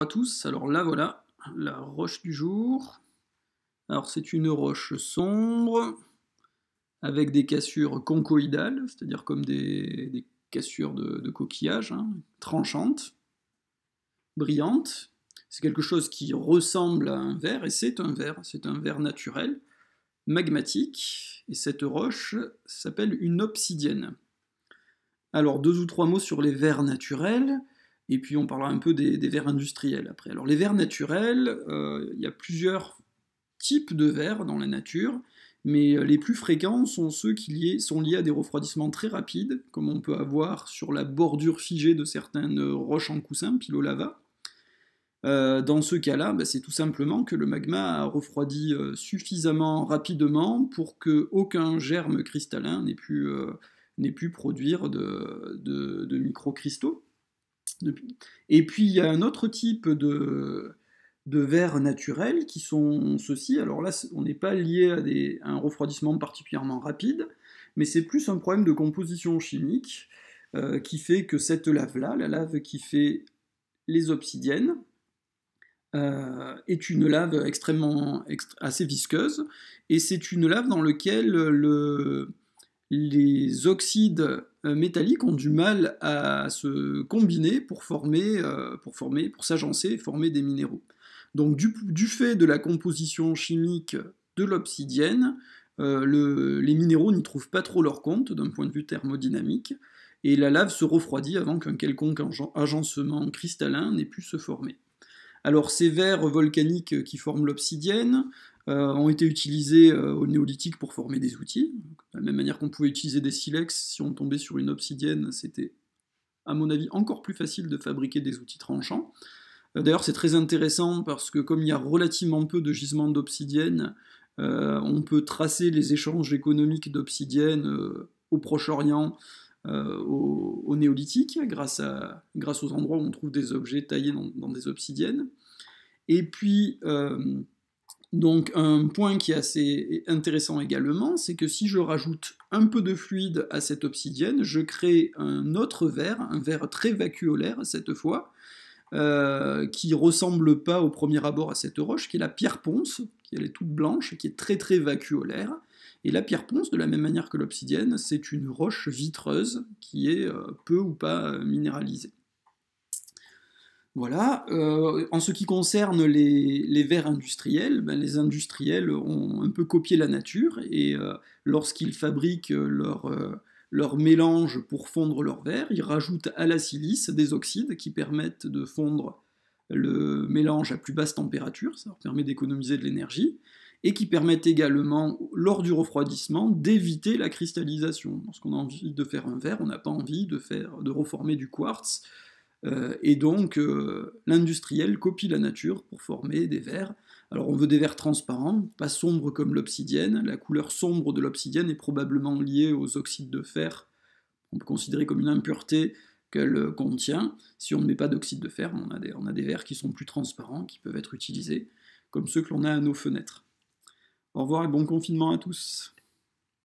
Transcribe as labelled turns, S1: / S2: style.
S1: à tous, alors là voilà, la roche du jour. Alors c'est une roche sombre, avec des cassures conchoïdales, c'est-à-dire comme des, cassures de, coquillage, hein, tranchantes, brillantes. C'est quelque chose qui ressemble à un verre, et c'est un verre, c'est un verre naturel, magmatique, et cette roche s'appelle une obsidienne. Alors deux ou trois mots sur les verres naturels. Et puis on parlera un peu des, des verres industriels après. Alors les verres naturels, euh, il y a plusieurs types de verres dans la nature, mais euh, les plus fréquents sont ceux qui sont liés à des refroidissements très rapides, comme on peut avoir sur la bordure figée de certaines euh, roches en coussin, pile au lava. dans ce cas-là, bah, c'est tout simplement que le magma a refroidi suffisamment rapidement pour que aucun germe cristallin n'ait pu, produire de, de, de microcristaux. Et puis il y a un autre type de, de verres naturels qui sont ceux-ci. Alors là, on n'est pas lié à, un refroidissement particulièrement rapide, mais c'est plus un problème de composition chimique euh, qui fait que cette lave-là, la lave qui fait les obsidiennes, euh, est une lave extrêmement assez visqueuse, et c'est une lave dans laquelle le, les oxydes euh, métalliques ont du mal à se combiner pour former, euh, pour former, pour s'agencer et former des minéraux. Donc du, fait de la composition chimique de l'obsidienne, euh, les minéraux n'y trouvent pas trop leur compte d'un point de vue thermodynamique, et la lave se refroidit avant qu'un quelconque agencement cristallin n'ait pu se former. Alors ces vers volcaniques qui forment l'obsidienne euh, ont été utilisés euh, au néolithique pour former des outils. De la même manière qu'on pouvait utiliser des silex, si on tombait sur une obsidienne, c'était, à mon avis, encore plus facile de fabriquer des outils tranchants. Euh, d'ailleurs, c'est très intéressant parce que comme il y a relativement peu de gisements d'obsidienne, on peut tracer les échanges économiques d'obsidienne au Proche-Orient, au, néolithique, grâce, aux endroits où on trouve des objets taillés dans, dans des obsidiennes. Et puis, donc un point qui est assez intéressant également, c'est que si je rajoute un peu de fluide à cette obsidienne, je crée un autre verre, un verre très vacuolaire cette fois, euh, qui ressemble pas au premier abord à cette roche, qui est la pierre ponce, qui elle est toute blanche, et qui est très très vacuolaire. Et la pierre ponce, de la même manière que l'obsidienne, c'est une roche vitreuse qui est euh, peu ou pas euh, minéralisée. Voilà. Euh, en ce qui concerne les, verres industriels, ben, les industriels ont un peu copié la nature et euh, lorsqu'ils fabriquent leur, euh, leur, mélange pour fondre leur verre, ils rajoutent à la silice des oxydes qui permettent de fondre le mélange à plus basse température, ça leur permet d'économiser de l'énergie, et qui permettent également, lors du refroidissement, d'éviter la cristallisation. Lorsqu'on a envie de faire un verre, on n'a pas envie de, faire, de reformer du quartz euh, et donc, euh, l'industriel copie la nature pour former des verres. Alors, on veut des verres transparents, pas sombres comme l'obsidienne. La couleur sombre de l'obsidienne est probablement liée aux oxydes de fer. On peut considérer comme une impureté qu'elle euh, contient. Si on ne met pas d'oxyde de fer, a, on a des verres qui sont plus transparents, qui peuvent être utilisés, comme ceux que l'on a à nos fenêtres. Au revoir et bon confinement à tous.